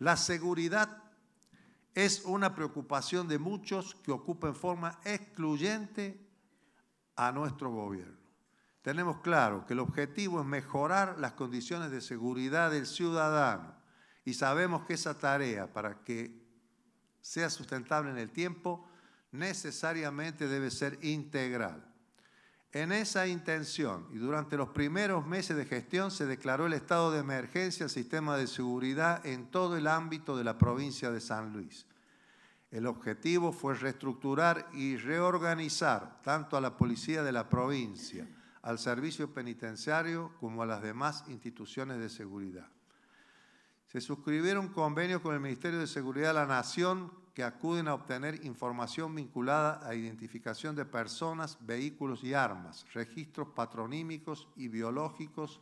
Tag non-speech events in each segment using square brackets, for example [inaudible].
La seguridad es una preocupación de muchos que ocupa en forma excluyente a nuestro gobierno. Tenemos claro que el objetivo es mejorar las condiciones de seguridad del ciudadano y sabemos que esa tarea, para que sea sustentable en el tiempo, necesariamente debe ser integral. En esa intención y durante los primeros meses de gestión se declaró el estado de emergencia al sistema de seguridad en todo el ámbito de la provincia de San Luis. El objetivo fue reestructurar y reorganizar tanto a la policía de la provincia, al servicio penitenciario como a las demás instituciones de seguridad. Se suscribieron convenios con el Ministerio de Seguridad de la Nación que acuden a obtener información vinculada a identificación de personas, vehículos y armas, registros patronímicos y biológicos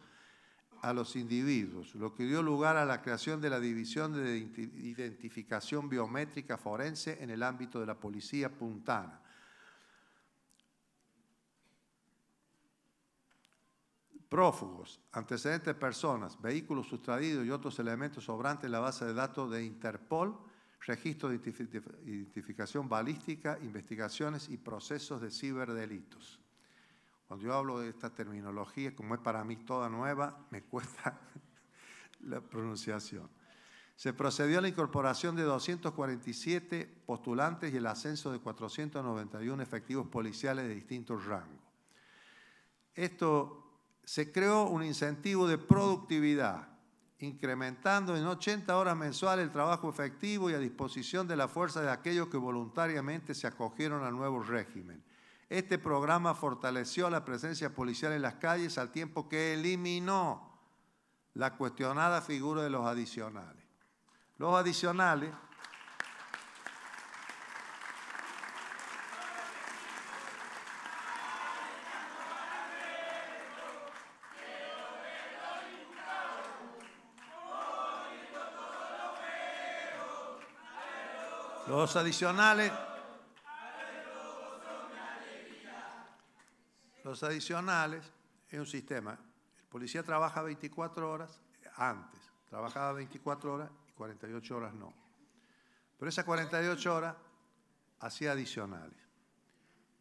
a los individuos, lo que dio lugar a la creación de la División de Identificación Biométrica Forense en el ámbito de la Policía Puntana. prófugos, antecedentes de personas, vehículos sustraídos y otros elementos sobrantes en la base de datos de Interpol registro de identificación balística, investigaciones y procesos de ciberdelitos. Cuando yo hablo de esta terminología, como es para mí toda nueva, me cuesta [laughs] la pronunciación. Se procedió a la incorporación de 247 postulantes y el ascenso de 491 efectivos policiales de distintos rangos. Esto se creó un incentivo de productividad incrementando en 80 horas mensuales el trabajo efectivo y a disposición de la fuerza de aquellos que voluntariamente se acogieron al nuevo régimen. Este programa fortaleció la presencia policial en las calles al tiempo que eliminó la cuestionada figura de los adicionales. Los adicionales Los adicionales. Los adicionales es un sistema. El policía trabaja 24 horas antes. Trabajaba 24 horas y 48 horas no. Pero esas 48 horas hacía adicionales.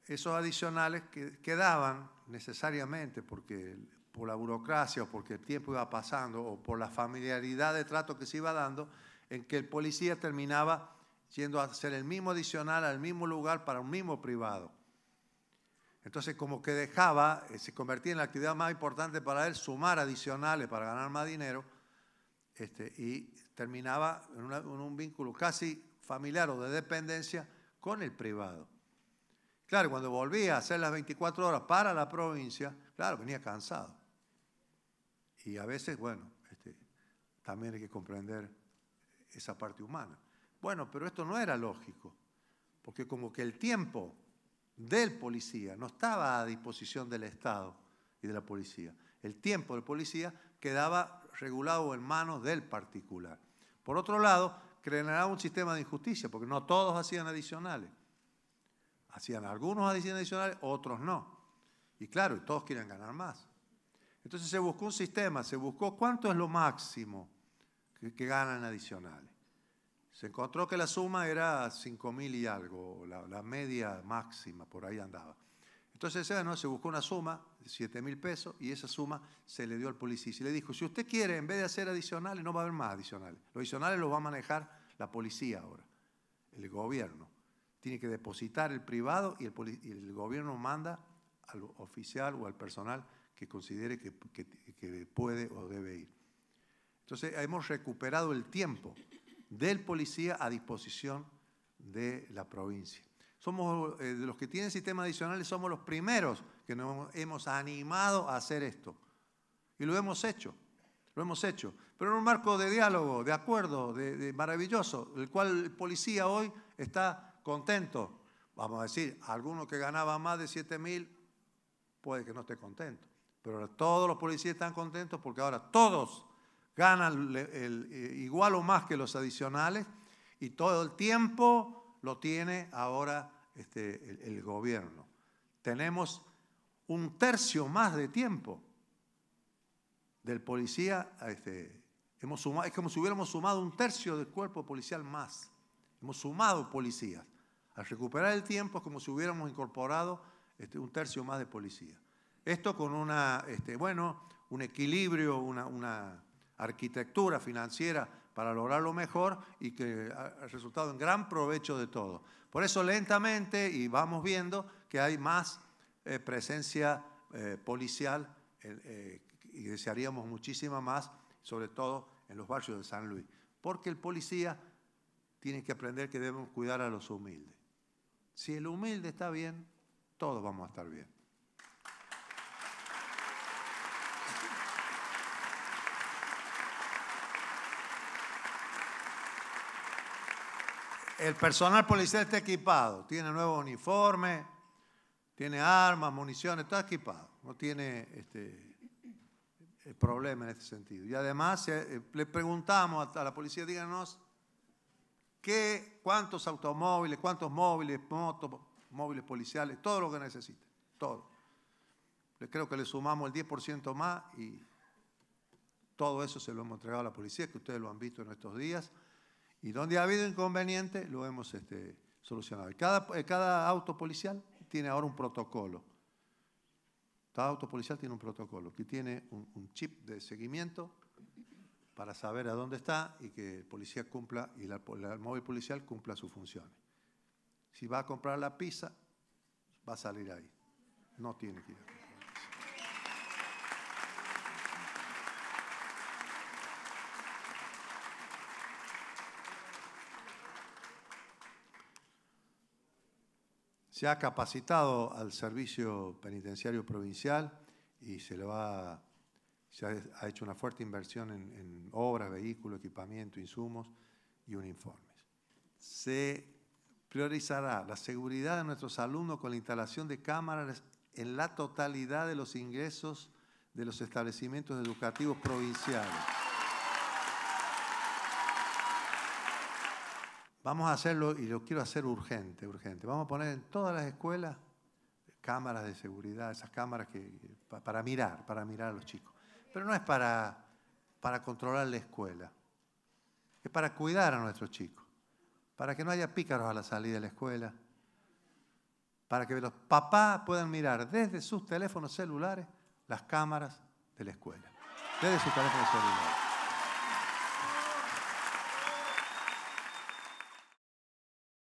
Esos adicionales que quedaban necesariamente porque por la burocracia o porque el tiempo iba pasando o por la familiaridad de trato que se iba dando, en que el policía terminaba yendo a hacer el mismo adicional al mismo lugar para un mismo privado. Entonces, como que dejaba, eh, se convertía en la actividad más importante para él, sumar adicionales para ganar más dinero, este, y terminaba en, un vínculo casi familiar o de dependencia con el privado. Claro, cuando volvía a hacer las 24 horas para la provincia, claro, venía cansado. Y a veces, bueno, este, también hay que comprender esa parte humana. Bueno, pero esto no era lógico, porque como que el tiempo del policía no estaba a disposición del Estado y de la policía. El tiempo del policía quedaba regulado en manos del particular. Por otro lado, creerá un sistema de injusticia, porque no todos hacían adicionales. Hacían algunos adicionales, otros no. Y claro, todos quieren ganar más. Entonces se buscó un sistema, se buscó cuánto es lo máximo que ganan adicionales. Se encontró que la suma era mil y algo, la, media máxima, por ahí andaba. Entonces se buscó una suma de 7 mil pesos y esa suma se le dio al policía. Y le dijo, si usted quiere, en vez de hacer adicionales, no va a haber más adicionales. Los adicionales los va a manejar la policía ahora, el gobierno. Tiene que depositar el privado y el, gobierno manda al oficial o al personal que considere que, que puede o debe ir. Entonces hemos recuperado el tiempo del policía a disposición de la provincia. Somos eh, de los que tienen sistemas adicionales, somos los primeros que nos hemos animado a hacer esto. Y lo hemos hecho, lo hemos hecho. Pero en un marco de diálogo, de acuerdo, de, maravilloso, el cual el policía hoy está contento. Vamos a decir, alguno que ganaba más de 7 mil puede que no esté contento. Pero ahora todos los policías están contentos porque ahora todos gana eh, igual o más que los adicionales y todo el tiempo lo tiene ahora este, el, gobierno. Tenemos un tercio más de tiempo del policía, este, hemos es como si hubiéramos sumado un tercio del cuerpo policial más. Hemos sumado policías. Al recuperar el tiempo es como si hubiéramos incorporado este, un tercio más de policía. Esto con una, este, bueno, un equilibrio, una, arquitectura financiera para lograr lo mejor y que ha resultado en gran provecho de todo. Por eso lentamente y vamos viendo que hay más eh, presencia eh, policial eh, y desearíamos muchísima más, sobre todo en los barrios de San Luis, porque el policía tiene que aprender que debemos cuidar a los humildes. Si el humilde está bien, todos vamos a estar bien. El personal policial está equipado, tiene nuevo uniforme, tiene armas, municiones, está equipado. No tiene este, eh, problema en este sentido. Y además eh, eh, le preguntamos a la policía, díganos, ¿qué, ¿cuántos automóviles, cuántos móviles, motos, móviles policiales, todo lo que necesiten, todo. Creo que le sumamos el 10% más y todo eso se lo hemos entregado a la policía, que ustedes lo han visto en estos días. Y donde ha habido inconveniente, lo hemos este, solucionado. Eh, cada, auto policial tiene ahora un protocolo. Cada auto policial tiene un protocolo que tiene un, chip de seguimiento para saber a dónde está y que el policía cumpla y el móvil policial cumpla sus funciones. Si va a comprar la pizza, va a salir ahí. No tiene que ir. se ha capacitado al servicio penitenciario provincial y se le va, ha, hecho una fuerte inversión en, en obras, vehículos, equipamiento, insumos y uniformes. Se priorizará la seguridad de nuestros alumnos con la instalación de cámaras en la totalidad de los ingresos de los establecimientos educativos provinciales. Vamos a hacerlo, y lo quiero hacer urgente, urgente. Vamos a poner en todas las escuelas cámaras de seguridad, esas cámaras que, para mirar, para mirar a los chicos. Pero no es para, para controlar la escuela, es para cuidar a nuestros chicos, para que no haya pícaros a la salida de la escuela, para que los papás puedan mirar desde sus teléfonos celulares las cámaras de la escuela, desde sus teléfonos celulares.